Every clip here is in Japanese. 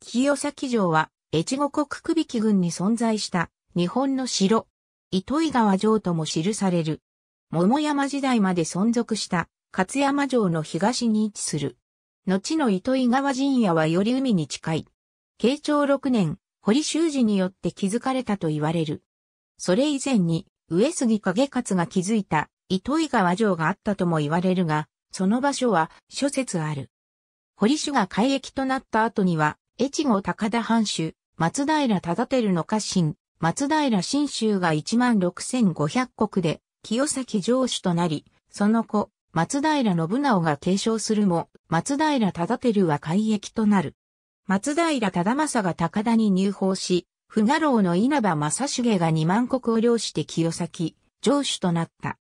清崎城は、越後国久引郡に存在した日本の城、糸井川城とも記される。桃山時代まで存続した勝山城の東に位置する。後の糸井川陣屋はより海に近い。慶長6年、堀修寺によって築かれたと言われる。それ以前に、上杉景勝が築いた糸井川城があったとも言われるが、その場所は諸説ある。堀主が海域となった後には、越後高田藩主、松平忠輝の家臣、松平新州が16,500国で、清崎城主となり、その後、松平信直が継承するも、松平忠輝は改役となる。松平忠政が高田に入法し、不画老の稲葉正重が二万国を領して清崎、城主となった。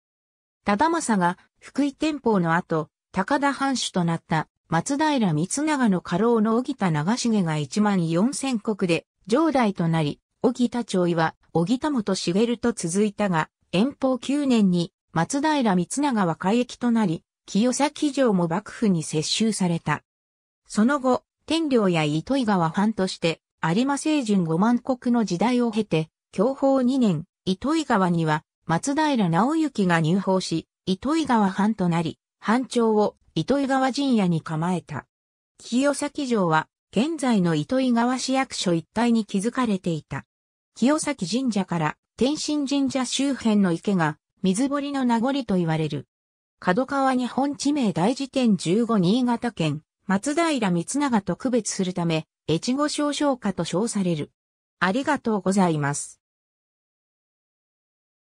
忠政が福井天保の後、高田藩主となった松平光長の家老の小木田長重が1万4千国で、上代となり、小木田町は、小木田元茂と続いたが、遠方9年に、松平光長は海域となり、清崎城も幕府に接収された。その後、天領や糸井川藩として、有馬清順五万国の時代を経て、享保2年、糸井川には、松平直行が入法し、糸井川藩となり、藩長を糸魚川陣屋に構えた。清崎城は、現在の糸魚川市役所一帯に築かれていた。清崎神社から天神神社周辺の池が水堀の名残と言われる。角川日本地名大辞典15新潟県松平光長と区別するため、越後少将家と称される。ありがとうございます。